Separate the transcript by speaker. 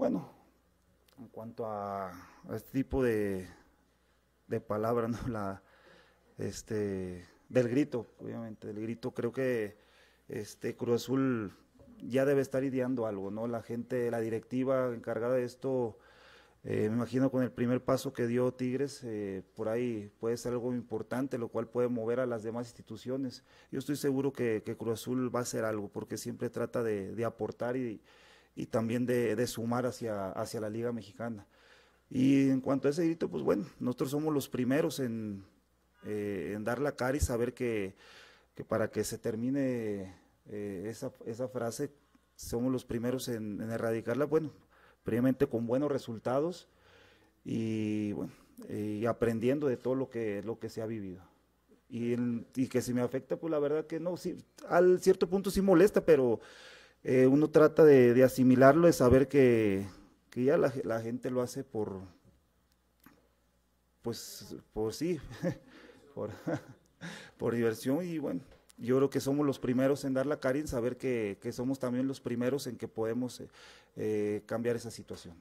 Speaker 1: Bueno, en cuanto a, este tipo de, de palabras, ¿no? La, este, del grito, obviamente, del grito, creo que este Cruz Azul ya debe estar ideando algo, ¿no? La gente, la directiva encargada de esto, eh, me imagino con el primer paso que dio Tigres, eh, por ahí puede ser algo importante, lo cual puede mover a las demás instituciones. Yo estoy seguro que, que Cruz Azul va a hacer algo, porque siempre trata de, de aportar y, y también de, de sumar hacia, hacia la Liga Mexicana. Y en cuanto a ese grito, pues bueno, nosotros somos los primeros en, eh, en dar la cara y saber que, que para que se termine eh, esa, esa, frase, somos los primeros en, erradicarla, bueno, previamente con buenos resultados y bueno, aprendiendo de todo lo que, lo que se ha vivido. Y, que si me afecta, pues la verdad que no, sí, al cierto punto sí molesta, pero eh, uno trata de, asimilarlo, de saber que, ya la, gente lo hace por, pues, por sí, por, diversión y bueno, yo creo que somos los primeros en dar la cara en saber que, somos también los primeros en que podemos eh, eh, cambiar esa situación.